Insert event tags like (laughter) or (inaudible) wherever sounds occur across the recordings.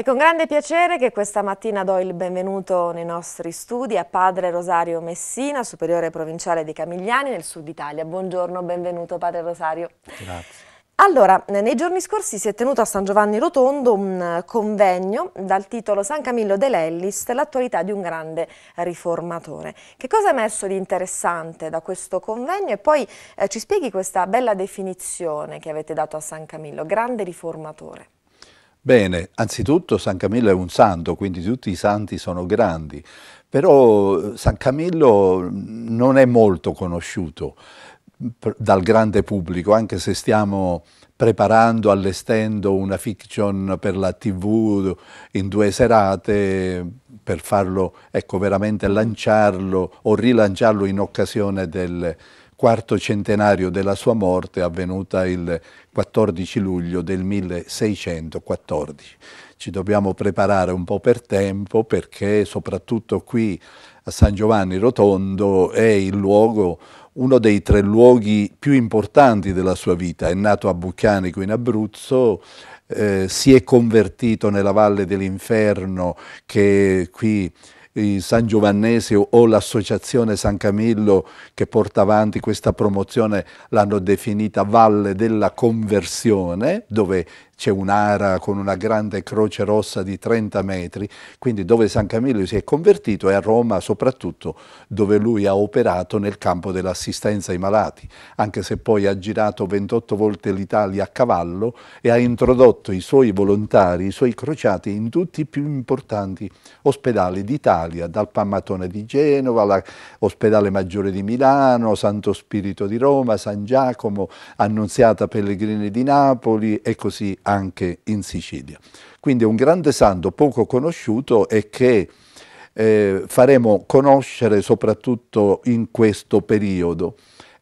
È con grande piacere che questa mattina do il benvenuto nei nostri studi a padre Rosario Messina, superiore provinciale di Camigliani nel sud Italia. Buongiorno, benvenuto padre Rosario. Grazie. Allora, nei giorni scorsi si è tenuto a San Giovanni Rotondo un convegno dal titolo San Camillo dell'Ellis, l'attualità di un grande riformatore. Che cosa è emesso di interessante da questo convegno? E poi eh, ci spieghi questa bella definizione che avete dato a San Camillo, grande riformatore. Bene, anzitutto San Camillo è un santo, quindi tutti i santi sono grandi, però eh, San Camillo non è molto conosciuto dal grande pubblico, anche se stiamo preparando, allestendo una fiction per la tv in due serate per farlo, ecco, veramente lanciarlo o rilanciarlo in occasione del quarto centenario della sua morte avvenuta il 14 luglio del 1614. Ci dobbiamo preparare un po' per tempo perché soprattutto qui a San Giovanni Rotondo è il luogo uno dei tre luoghi più importanti della sua vita. È nato a Buccanico in Abruzzo, eh, si è convertito nella Valle dell'Inferno che qui San Giovannese o l'associazione San Camillo che porta avanti questa promozione l'hanno definita Valle della Conversione, dove c'è un'ara con una grande croce rossa di 30 metri, quindi dove San Camillo si è convertito e a Roma soprattutto dove lui ha operato nel campo dell'assistenza ai malati, anche se poi ha girato 28 volte l'Italia a cavallo e ha introdotto i suoi volontari, i suoi crociati in tutti i più importanti ospedali d'Italia Italia, dal Pammatone di Genova, all'Ospedale Maggiore di Milano, Santo Spirito di Roma, San Giacomo, Annunziata Pellegrini di Napoli e così anche in Sicilia. Quindi un grande santo poco conosciuto e che eh, faremo conoscere soprattutto in questo periodo.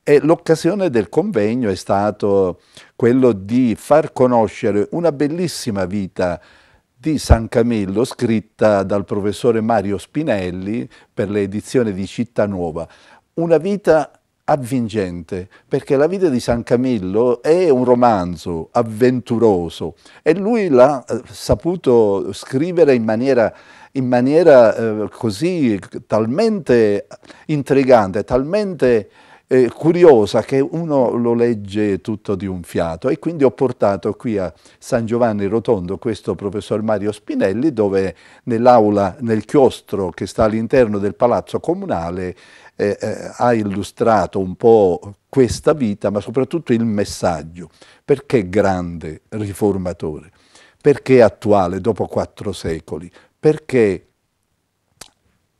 E l'occasione del convegno è stato quello di far conoscere una bellissima vita di San Camillo scritta dal professore Mario Spinelli per l'edizione di Città Nuova. Una vita avvincente, perché la vita di San Camillo è un romanzo avventuroso e lui l'ha eh, saputo scrivere in maniera, in maniera eh, così talmente intrigante, talmente eh, curiosa che uno lo legge tutto di un fiato e quindi ho portato qui a San Giovanni Rotondo questo professor Mario Spinelli dove nell'aula, nel chiostro che sta all'interno del palazzo comunale eh, eh, ha illustrato un po' questa vita ma soprattutto il messaggio perché grande riformatore, perché attuale dopo quattro secoli, perché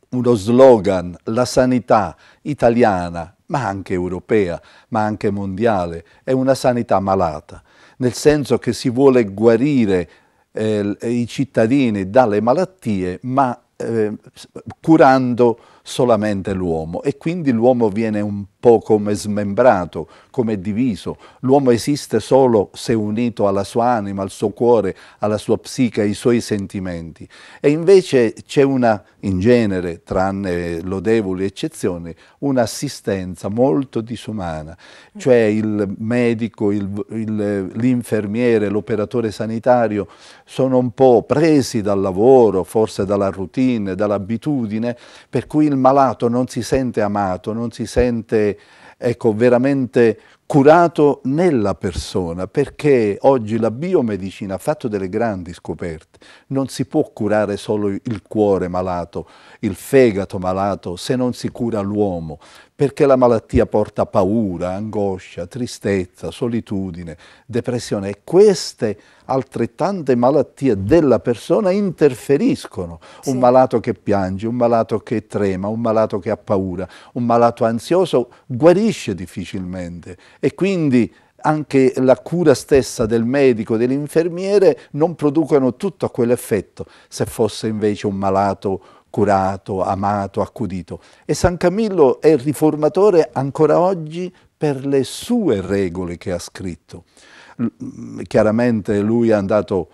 uno slogan, la sanità italiana ma anche europea, ma anche mondiale, è una sanità malata, nel senso che si vuole guarire eh, i cittadini dalle malattie, ma eh, curando solamente l'uomo e quindi l'uomo viene un po' come smembrato, come diviso. L'uomo esiste solo se unito alla sua anima, al suo cuore, alla sua psiche, ai suoi sentimenti. E invece c'è una, in genere, tranne lodevoli eccezioni, un'assistenza molto disumana, cioè il medico, l'infermiere, l'operatore sanitario sono un po' presi dal lavoro, forse dalla routine, dall'abitudine, per cui il malato non si sente amato, non si sente ecco, veramente curato nella persona, perché oggi la biomedicina ha fatto delle grandi scoperte. Non si può curare solo il cuore malato, il fegato malato, se non si cura l'uomo, perché la malattia porta paura, angoscia, tristezza, solitudine, depressione e queste altrettante malattie della persona interferiscono. Sì. Un malato che piange, un malato che trema, un malato che ha paura, un malato ansioso guarisce difficilmente e quindi anche la cura stessa del medico, dell'infermiere non producono tutto quell'effetto. Se fosse invece un malato curato, amato, accudito. E San Camillo è il riformatore ancora oggi per le sue regole che ha scritto. Mm, chiaramente lui è andato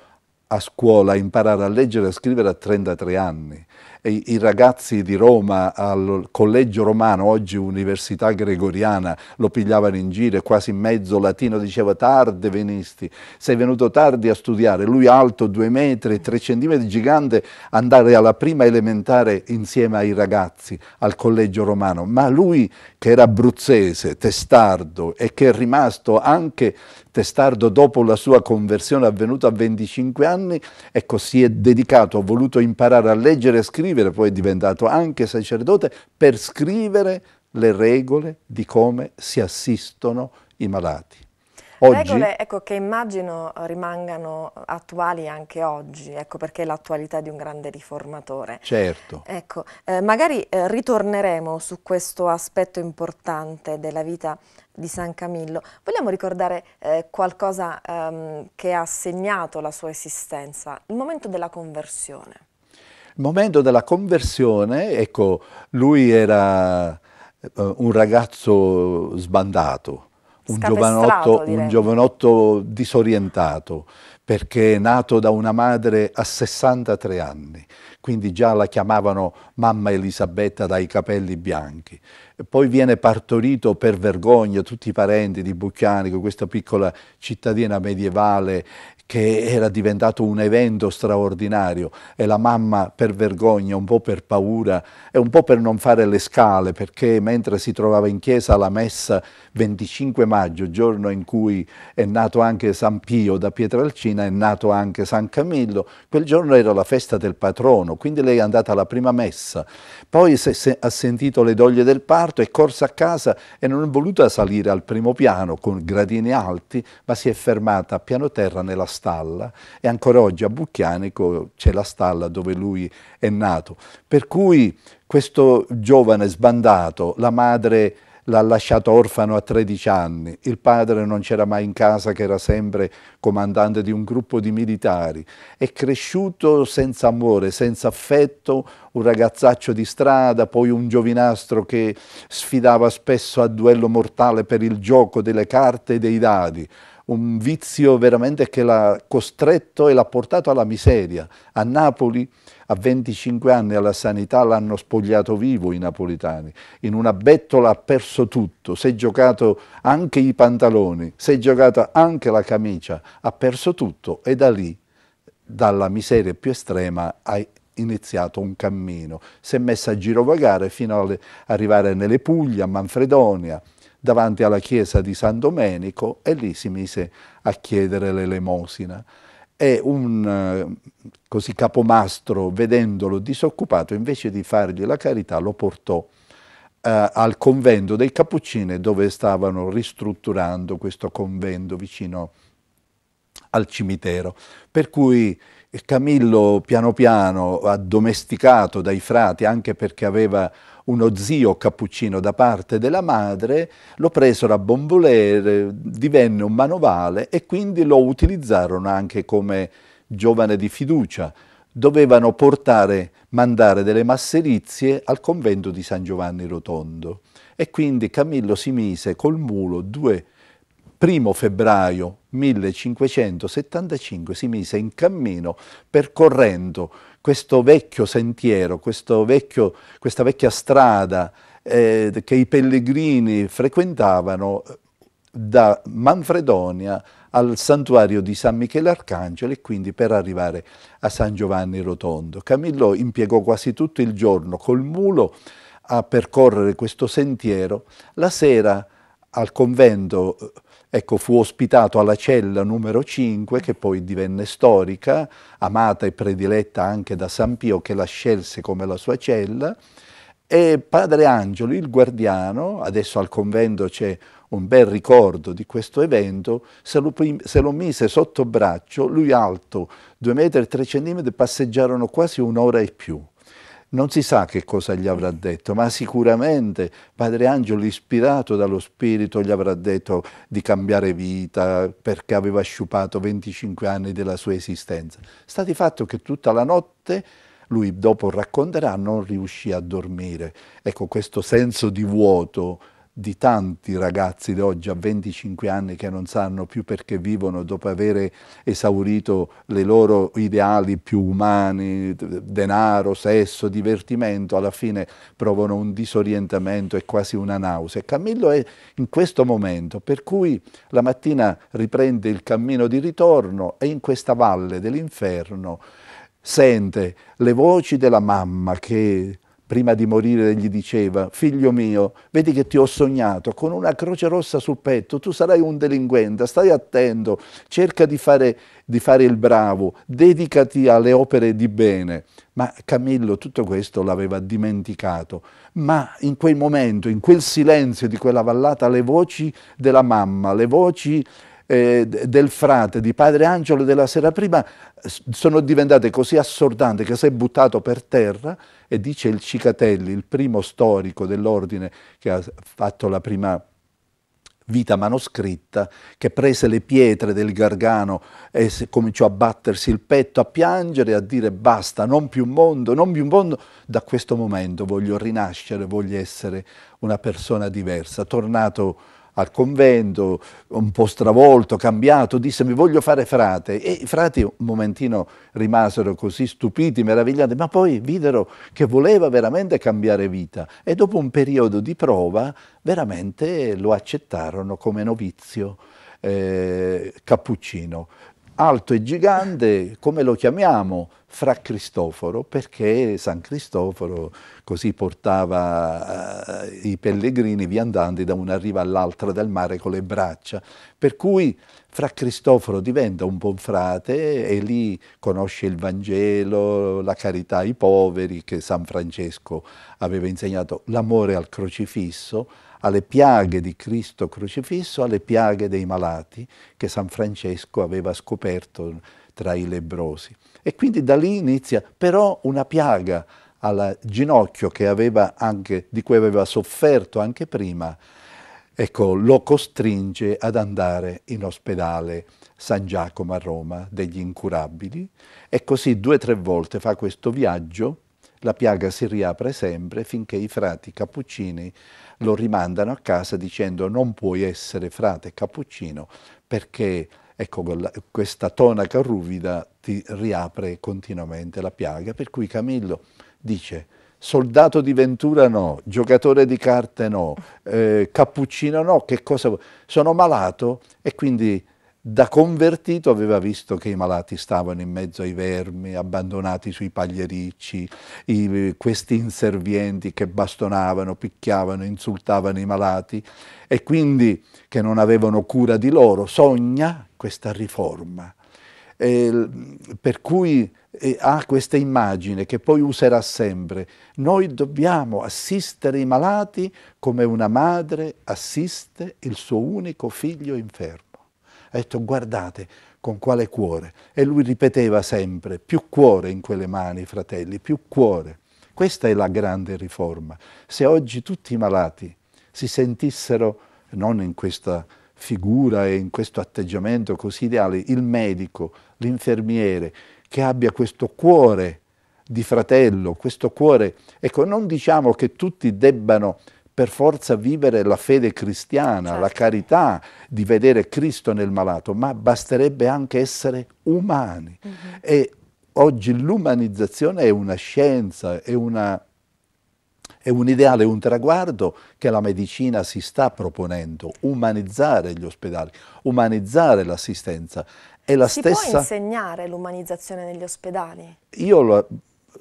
a scuola a imparare a leggere e a scrivere a 33 anni i, ragazzi di Roma al collegio romano, oggi Università Gregoriana, lo pigliavano in giro, quasi in mezzo latino diceva tarde venisti, sei venuto tardi a studiare, lui alto due metri, tre centimetri, gigante, andare alla prima elementare insieme ai ragazzi al collegio romano, ma lui che era abruzzese, testardo e che è rimasto anche testardo dopo la sua conversione avvenuta a 25 anni, ecco si è dedicato, ha voluto imparare a leggere e scrivere, scrivere, poi è diventato anche sacerdote, per scrivere le regole di come si assistono i malati. Oggi, regole ecco, che immagino rimangano attuali anche oggi, ecco, perché è l'attualità di un grande riformatore. Certo. Ecco, eh, magari eh, ritorneremo su questo aspetto importante della vita di San Camillo. Vogliamo ricordare eh, qualcosa ehm, che ha segnato la sua esistenza, il momento della conversione. Il momento della conversione, ecco, lui era eh, un ragazzo sbandato, un giovanotto, un giovanotto disorientato, perché è nato da una madre a 63 anni, quindi già la chiamavano mamma Elisabetta dai capelli bianchi. poi viene partorito per vergogna tutti i parenti di Bucchianico, questa piccola cittadina medievale che era diventato un evento straordinario e la mamma per vergogna, un po' per paura e un po' per non fare le scale, perché mentre si trovava in chiesa alla messa 25 maggio, giorno in cui è nato anche San Pio da Pietralcina, è nato anche San Camillo, quel giorno era la festa del patrono, quindi lei è andata alla prima messa, poi ha sentito le doglie del parto, è corsa a casa e non è voluta salire al primo piano con gradini alti, ma si è fermata a piano terra nella stalla e ancora oggi a Bucchianico c'è la stalla dove lui è nato. Per cui questo giovane sbandato, la madre l'ha lasciato orfano a 13 anni, il padre non c'era mai in casa che era sempre comandante di un gruppo di militari, è cresciuto senza amore, senza affetto, un ragazzaccio di strada, poi un giovinastro che sfidava spesso a duello mortale per il gioco delle carte e dei dadi, un vizio veramente che l'ha costretto e l'ha portato alla miseria. A Napoli a 25 anni alla sanità l'hanno spogliato vivo i napoletani. in una bettola ha perso tutto, si è giocato anche i pantaloni, si è giocata anche la camicia, ha perso tutto e da lì, dalla miseria più estrema, ha iniziato un cammino, si è messa a girovagare fino ad arrivare nelle Puglia, a Manfredonia, davanti alla chiesa di San Domenico e lì si mise a chiedere l'elemosina. E un eh, così, capomastro, vedendolo disoccupato, invece di fargli la carità, lo portò eh, al convento dei Cappuccini dove stavano ristrutturando questo convento vicino al cimitero. Per cui Camillo piano piano addomesticato dai frati, anche perché aveva uno zio cappuccino da parte della madre, lo presero a bombolere, divenne un manovale e quindi lo utilizzarono anche come giovane di fiducia. Dovevano portare, mandare delle masserizie al convento di San Giovanni Rotondo. E quindi Camillo si mise col mulo due 1 febbraio 1575 si mise in cammino percorrendo questo vecchio sentiero, questo vecchio, questa vecchia strada eh, che i pellegrini frequentavano eh, da Manfredonia al santuario di San Michele Arcangelo e quindi per arrivare a San Giovanni Rotondo. Camillo impiegò quasi tutto il giorno col mulo a percorrere questo sentiero. La sera al convento eh, Ecco, fu ospitato alla cella numero 5, che poi divenne storica, amata e prediletta anche da San Pio, che la scelse come la sua cella, e padre Angelo, il guardiano, adesso al convento c'è un bel ricordo di questo evento, se lo, se lo mise sotto braccio, lui alto, 2,3 metri e 3 centimetri, passeggiarono quasi un'ora e più non si sa che cosa gli avrà detto, ma sicuramente Padre Angelo, ispirato dallo Spirito, gli avrà detto di cambiare vita perché aveva sciupato 25 anni della sua esistenza. Sta di fatto che tutta la notte lui dopo racconterà non riuscì a dormire. Ecco questo senso di vuoto di tanti ragazzi di oggi a 25 anni che non sanno più perché vivono dopo aver esaurito le loro ideali più umani, denaro, sesso, divertimento, alla fine provano un disorientamento e quasi una nausea. Camillo è in questo momento, per cui la mattina riprende il cammino di ritorno e in questa valle dell'inferno sente le voci della mamma che prima di morire gli diceva, figlio mio, vedi che ti ho sognato con una croce rossa sul petto, tu sarai un delinquente, stai attento, cerca di fare, di fare il bravo, dedicati alle opere di bene. Ma Camillo tutto questo l'aveva dimenticato, ma in quel momento, in quel silenzio di quella vallata, le voci della mamma, le voci eh, del frate, di padre Angelo della sera prima, sono diventate così assordanti che si è buttato per terra e dice il Cicatelli, il primo storico dell'ordine che ha fatto la prima vita manoscritta, che prese le pietre del Gargano e cominciò a battersi il petto, a piangere, a dire basta, non più mondo, non più mondo, da questo momento voglio rinascere, voglio essere una persona diversa, tornato al convento, un po' stravolto, cambiato, disse mi voglio fare frate. E i frati un momentino rimasero così stupiti, meravigliati, ma poi videro che voleva veramente cambiare vita e dopo un periodo di prova veramente lo accettarono come novizio eh, cappuccino alto e gigante, come lo chiamiamo? Fra Cristoforo, perché San Cristoforo così portava eh, i pellegrini viandanti da una riva all'altra del mare con le braccia. Per cui Fra Cristoforo diventa un buon frate e lì conosce il Vangelo, la carità ai poveri che San Francesco aveva insegnato, l'amore al crocifisso, alle piaghe di Cristo crocifisso, alle piaghe dei malati che San Francesco aveva scoperto tra i lebrosi. E quindi da lì inizia però una piaga al ginocchio anche, di cui aveva sofferto anche prima, ecco, lo costringe ad andare in ospedale San Giacomo a Roma degli incurabili e così due o tre volte fa questo viaggio la piaga si riapre sempre finché i frati cappuccini lo rimandano a casa dicendo non puoi essere frate cappuccino perché ecco, questa tonaca ruvida ti riapre continuamente la piaga. Per cui Camillo dice soldato di Ventura no, giocatore di carte no, eh, cappuccino no, che cosa vuoi? Sono malato e quindi da convertito aveva visto che i malati stavano in mezzo ai vermi, abbandonati sui pagliericci, i, questi inservienti che bastonavano, picchiavano, insultavano i malati e quindi che non avevano cura di loro. Sogna questa riforma. Eh, per cui eh, ha questa immagine che poi userà sempre. Noi dobbiamo assistere i malati come una madre assiste il suo unico figlio infermo ha detto guardate con quale cuore. E lui ripeteva sempre, più cuore in quelle mani, fratelli, più cuore. Questa è la grande riforma. Se oggi tutti i malati si sentissero, non in questa figura e in questo atteggiamento così ideale, il medico, l'infermiere, che abbia questo cuore di fratello, questo cuore, ecco, non diciamo che tutti debbano per forza vivere la fede cristiana, certo. la carità, di vedere Cristo nel malato, ma basterebbe anche essere umani. Mm-hmm. E oggi l'umanizzazione è una scienza, è, una, è un ideale, un traguardo che la medicina si sta proponendo, umanizzare gli ospedali, umanizzare l'assistenza. È la si stessa... può insegnare l'umanizzazione negli ospedali? Io lo,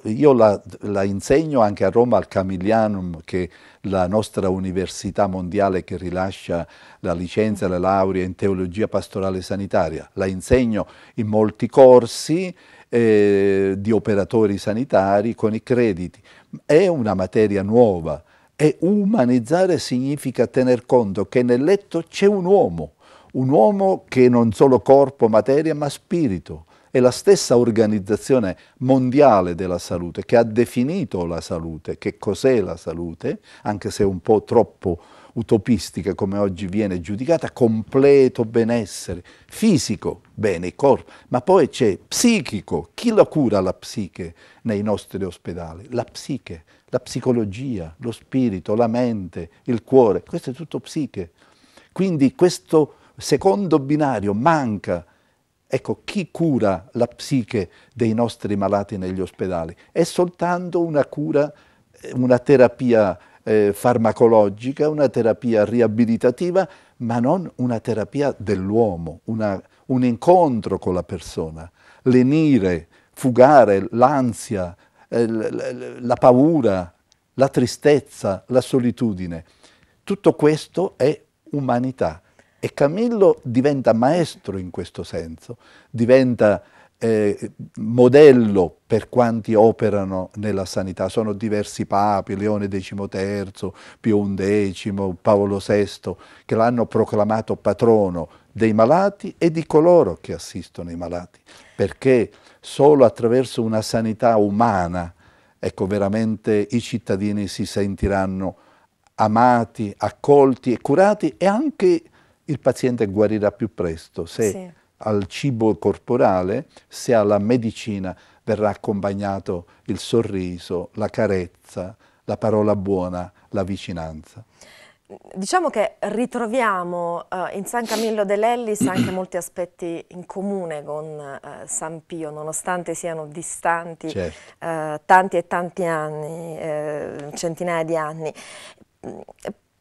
io la, la, insegno anche a Roma al Camillianum, che è la nostra università mondiale che rilascia la licenza, e la laurea in teologia pastorale sanitaria. La insegno in molti corsi eh, di operatori sanitari con i crediti. È una materia nuova e umanizzare significa tener conto che nel letto c'è un uomo, un uomo che non solo corpo, materia, ma spirito è la stessa organizzazione mondiale della salute che ha definito la salute, che cos'è la salute, anche se un po' troppo utopistica come oggi viene giudicata, completo benessere, fisico, bene, corpo, ma poi c'è psichico, chi la cura la psiche nei nostri ospedali? La psiche, la psicologia, lo spirito, la mente, il cuore, questo è tutto psiche. Quindi questo secondo binario manca Ecco, chi cura la psiche dei nostri malati negli ospedali? È soltanto una cura, eh, una terapia eh, farmacologica, una terapia riabilitativa, ma non una terapia dell'uomo, un incontro con la persona. Lenire, fugare, l'ansia, eh, la paura, la tristezza, la solitudine. Tutto questo è umanità. E Camillo diventa maestro in questo senso, diventa eh, modello per quanti operano nella sanità. Sono diversi papi, Leone XIII, Pio XI, Paolo VI, che l'hanno proclamato patrono dei malati e di coloro che assistono i malati, perché solo attraverso una sanità umana, ecco, veramente i cittadini si sentiranno amati, accolti e curati e anche il paziente guarirà più presto se sì. al cibo corporale, se alla medicina verrà accompagnato il sorriso, la carezza, la parola buona, la vicinanza. Diciamo che ritroviamo uh, in San Camillo dell'Ellis (clears throat) anche molti aspetti in comune con uh, San Pio, nonostante siano distanti certo. uh, tanti e tanti anni, centinaia di anni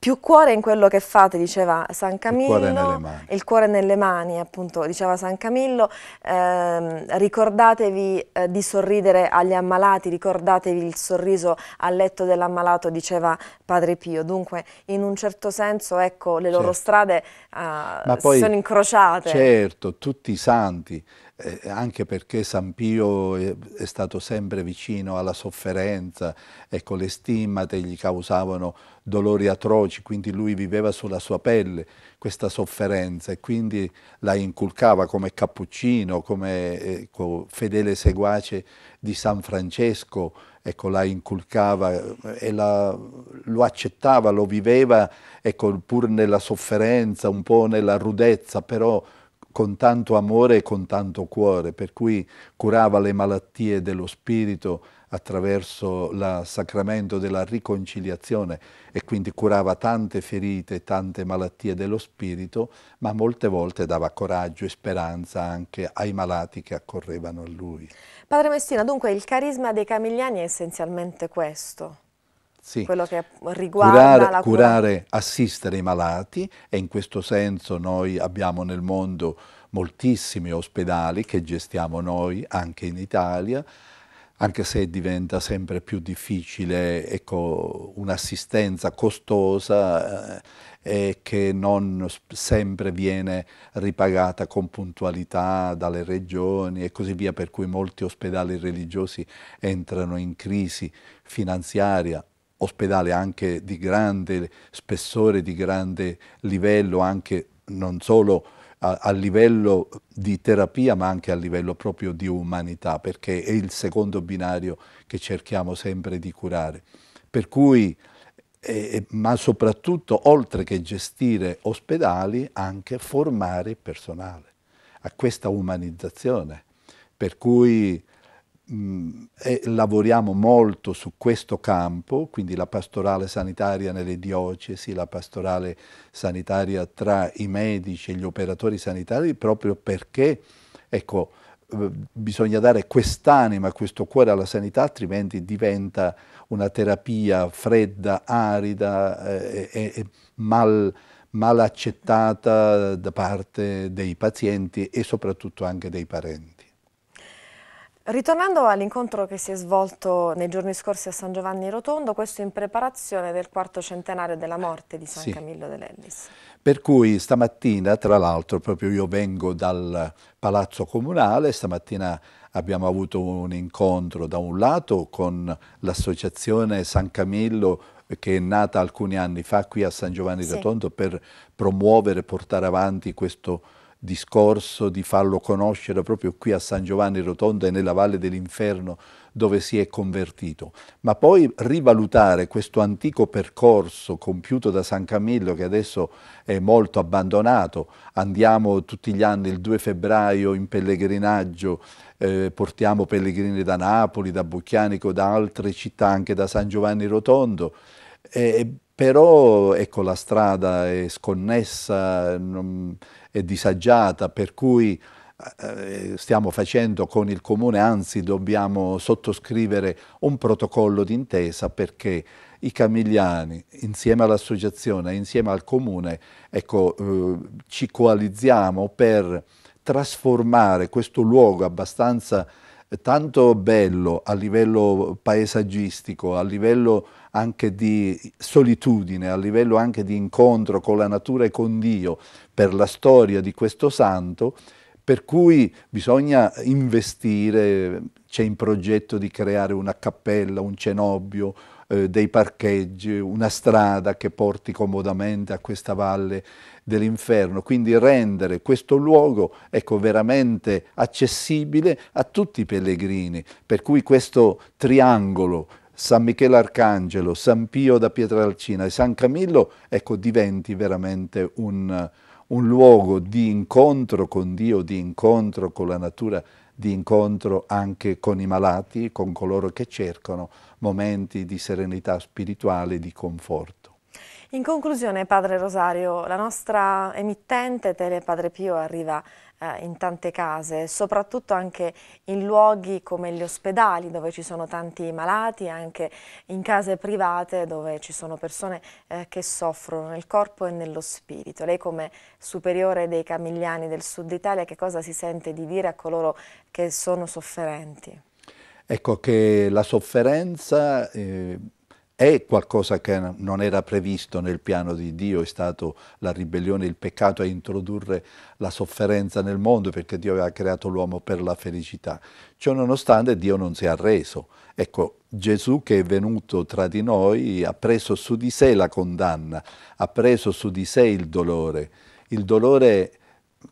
più cuore in quello che fate, diceva San Camillo, il cuore, nelle mani. il cuore nelle mani, appunto, diceva San Camillo, ehm, ricordatevi eh, di sorridere agli ammalati, ricordatevi il sorriso al letto dell'ammalato, diceva Padre Pio, dunque in un certo senso ecco, le certo. loro strade eh, sono incrociate. Certo, tutti i santi, eh, anche perché San Pio è, è, stato sempre vicino alla sofferenza, ecco, le stimmate gli causavano dolori atroci, quindi lui viveva sulla sua pelle questa sofferenza e quindi la inculcava come cappuccino, come ecco, fedele seguace di San Francesco, ecco, la inculcava eh, e la, lo accettava, lo viveva ecco, pur nella sofferenza, un po' nella rudezza, però con tanto amore e con tanto cuore, per cui curava le malattie dello spirito attraverso il sacramento della riconciliazione e quindi curava tante ferite, tante malattie dello spirito, ma molte volte dava coraggio e speranza anche ai malati che accorrevano a lui. Padre Messina, dunque il carisma dei Camigliani è essenzialmente questo sì. quello che riguarda curare, la cura. Curare, assistere i malati e in questo senso noi abbiamo nel mondo moltissimi ospedali che gestiamo noi anche in Italia, anche se diventa sempre più difficile ecco, un'assistenza costosa eh, e che non sempre viene ripagata con puntualità dalle regioni e così via, per cui molti ospedali religiosi entrano in crisi finanziaria ospedale anche di grande spessore, di grande livello, anche non solo a, a, livello di terapia ma anche a livello proprio di umanità, perché è il secondo binario che cerchiamo sempre di curare. Per cui, eh, eh ma soprattutto, oltre che gestire ospedali, anche formare il personale a questa umanizzazione. Per cui mh, mm, lavoriamo molto su questo campo, quindi la pastorale sanitaria nelle diocesi, la pastorale sanitaria tra i medici e gli operatori sanitari, proprio perché ecco, eh, bisogna dare quest'anima, questo cuore alla sanità, altrimenti diventa una terapia fredda, arida eh, e, e mal, mal accettata da parte dei pazienti e soprattutto anche dei parenti. Ritornando all'incontro che si è svolto nei giorni scorsi a San Giovanni Rotondo, questo in preparazione del quarto centenario della morte di San sì. Camillo dell'Ellis. Per cui stamattina, tra l'altro, proprio io vengo dal Palazzo Comunale, stamattina abbiamo avuto un incontro da un lato con l'associazione San Camillo che è nata alcuni anni fa qui a San Giovanni sì. Rotondo per promuovere e portare avanti questo discorso di farlo conoscere proprio qui a San Giovanni Rotondo e nella Valle dell'Inferno dove si è convertito, ma poi rivalutare questo antico percorso compiuto da San Camillo che adesso è molto abbandonato. Andiamo tutti gli anni il 2 febbraio in pellegrinaggio, eh, portiamo pellegrini da Napoli, da Bucchianico, da altre città, anche da San Giovanni Rotondo. Eh, però ecco, la strada è sconnessa, non, è disagiata, per cui eh, eh, stiamo facendo con il comune, anzi dobbiamo sottoscrivere un protocollo d'intesa perché i camigliani insieme all'associazione, insieme al comune, ecco, eh, ci coalizziamo per trasformare questo luogo abbastanza eh, tanto bello a livello paesaggistico, a livello anche di solitudine, a livello anche di incontro con la natura e con Dio per la storia di questo santo, per cui bisogna investire, c'è in progetto di creare una cappella, un cenobio, eh, dei parcheggi, una strada che porti comodamente a questa valle dell'inferno, quindi rendere questo luogo ecco, veramente accessibile a tutti i pellegrini, per cui questo triangolo San Michele Arcangelo, San Pio da Pietralcina e San Camillo, ecco, diventi veramente un, un luogo di incontro con Dio, di incontro con la natura, di incontro anche con i malati, con coloro che cercano momenti di serenità spirituale, di conforto. In conclusione, Padre Rosario, la nostra emittente Telepadre Pio arriva eh, in tante case, soprattutto anche in luoghi come gli ospedali dove ci sono tanti malati, anche in case private dove ci sono persone eh, che soffrono nel corpo e nello spirito. Lei come superiore dei camigliani del sud Italia che cosa si sente di dire a coloro che sono sofferenti? Ecco che la sofferenza... Eh è qualcosa che non era previsto nel piano di Dio, è stato la ribellione, il peccato a introdurre la sofferenza nel mondo perché Dio aveva creato l'uomo per la felicità. Ciò nonostante Dio non si è arreso. Ecco, Gesù che è venuto tra di noi ha preso su di sé la condanna, ha preso su di sé il dolore. Il dolore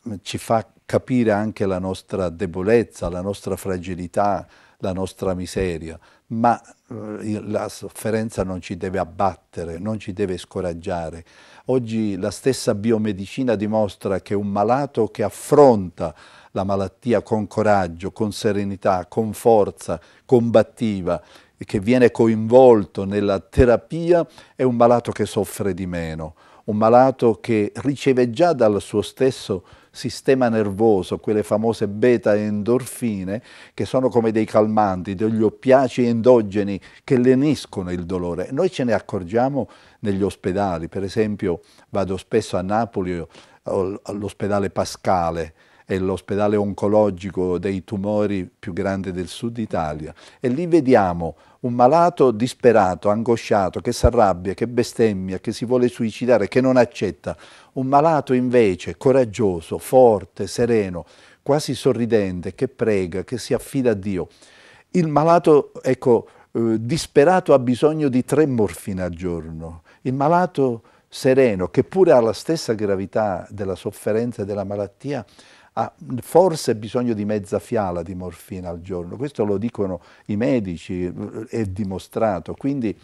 mm, ci fa capire anche la nostra debolezza, la nostra fragilità, la nostra miseria ma eh, la sofferenza non ci deve abbattere, non ci deve scoraggiare. Oggi la stessa biomedicina dimostra che un malato che affronta la malattia con coraggio, con serenità, con forza combattiva, che viene coinvolto nella terapia, è un malato che soffre di meno, un malato che riceve già dal suo stesso sistema nervoso, quelle famose beta endorfine che sono come dei calmanti, degli oppiaci endogeni che leniscono il dolore. Noi ce ne accorgiamo negli ospedali, per esempio vado spesso a Napoli all'ospedale Pascale, è l'ospedale oncologico dei tumori più grande del sud Italia e lì vediamo un malato disperato, angosciato, che si arrabbia, che bestemmia, che si vuole suicidare, che non accetta. Un malato invece coraggioso, forte, sereno, quasi sorridente, che prega, che si affida a Dio. Il malato, ecco, eh, disperato ha bisogno di tre morfine al giorno. Il malato sereno, che pure ha la stessa gravità della sofferenza e della malattia, ha ah, forse bisogno di mezza fiala di morfina al giorno, questo lo dicono i medici, è dimostrato. Quindi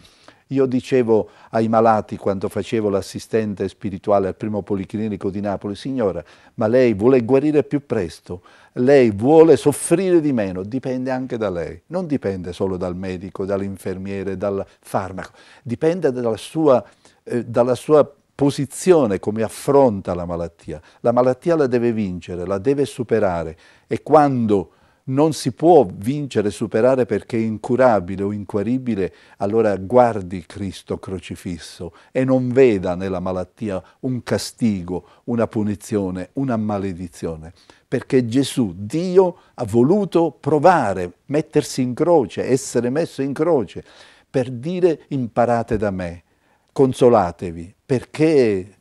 io dicevo ai malati quando facevo l'assistente spirituale al primo policlinico di Napoli, signora, ma lei vuole guarire più presto, lei vuole soffrire di meno, dipende anche da lei, non dipende solo dal medico, dall'infermiere, dal farmaco, dipende dalla sua, eh, dalla sua posizione, come affronta la malattia. La malattia la deve vincere, la deve superare e quando non si può vincere e superare perché è incurabile o inquaribile, allora guardi Cristo crocifisso e non veda nella malattia un castigo, una punizione, una maledizione, perché Gesù, Dio, ha voluto provare, mettersi in croce, essere messo in croce, per dire imparate da me, consolatevi, perché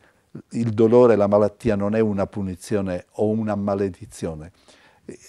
il dolore, la malattia non è una punizione o una maledizione.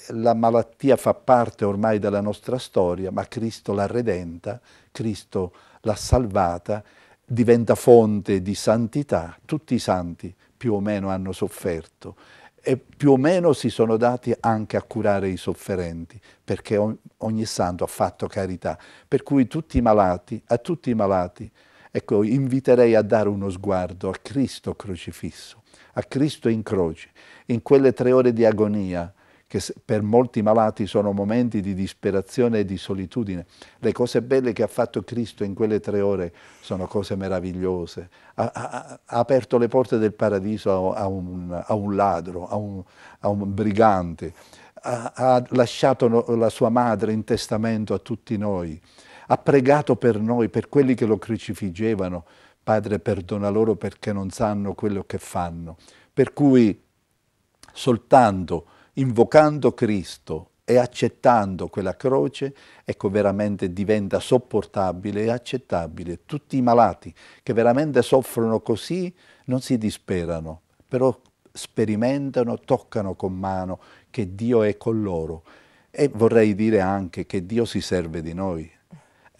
La malattia fa parte ormai della nostra storia, ma Cristo l'ha redenta, Cristo l'ha salvata, diventa fonte di santità. Tutti i santi più o meno hanno sofferto e più o meno si sono dati anche a curare i sofferenti, perché ogni santo ha fatto carità. Per cui tutti i malati, a tutti i malati, Ecco, inviterei a dare uno sguardo a Cristo crocifisso, a Cristo in croce, in quelle tre ore di agonia che per molti malati sono momenti di disperazione e di solitudine. Le cose belle che ha fatto Cristo in quelle tre ore sono cose meravigliose. Ha, ha, ha aperto le porte del paradiso a, un, a un ladro, a un, a un brigante, ha, ha lasciato la sua madre in testamento a tutti noi ha pregato per noi, per quelli che lo crucifiggevano. Padre, perdona loro perché non sanno quello che fanno. Per cui soltanto invocando Cristo e accettando quella croce, ecco veramente diventa sopportabile e accettabile. Tutti i malati che veramente soffrono così non si disperano, però sperimentano, toccano con mano che Dio è con loro. E vorrei dire anche che Dio si serve di noi,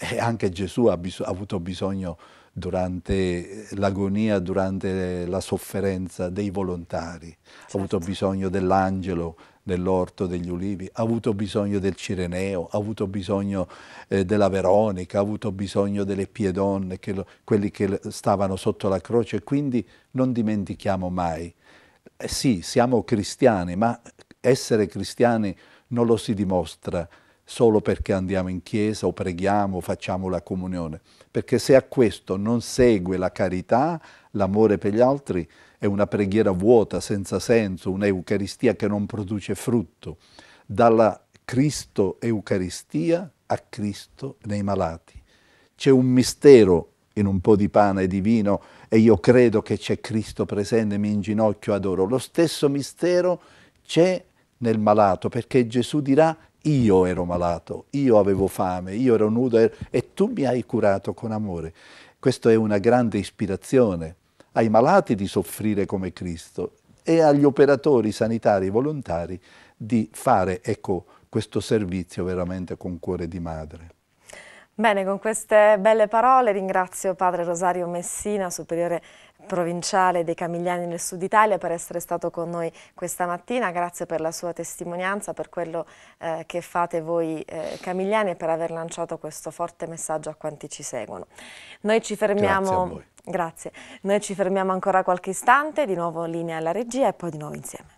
e anche Gesù ha, bis- ha avuto bisogno durante eh, l'agonia, durante la sofferenza dei volontari, certo. ha avuto certo. bisogno dell'angelo nell'orto degli ulivi, ha avuto bisogno del Cireneo, ha avuto bisogno eh, della Veronica, ha avuto bisogno delle piedonne, che lo, quelli che stavano sotto la croce, quindi non dimentichiamo mai. Eh, sì, siamo cristiani, ma essere cristiani non lo si dimostra solo perché andiamo in chiesa o preghiamo o facciamo la comunione, perché se a questo non segue la carità, l'amore per gli altri, è una preghiera vuota, senza senso, un'Eucaristia che non produce frutto. Dalla Cristo Eucaristia a Cristo nei malati. C'è un mistero in un po' di pane e di vino e io credo che c'è Cristo presente, mi inginocchio, adoro. Lo stesso mistero c'è nel malato perché Gesù dirà io ero malato, io avevo fame, io ero nudo e tu mi hai curato con amore. Questa è una grande ispirazione ai malati di soffrire come Cristo e agli operatori sanitari volontari di fare ecco, questo servizio veramente con cuore di madre. Bene, con queste belle parole ringrazio padre Rosario Messina, superiore provinciale dei Camigliani nel sud Italia per essere stato con noi questa mattina, grazie per la sua testimonianza, per quello eh, che fate voi eh, Camigliani e per aver lanciato questo forte messaggio a quanti ci seguono. Noi ci fermiamo, grazie, noi ci fermiamo ancora qualche istante, di nuovo linea alla regia e poi di nuovo insieme.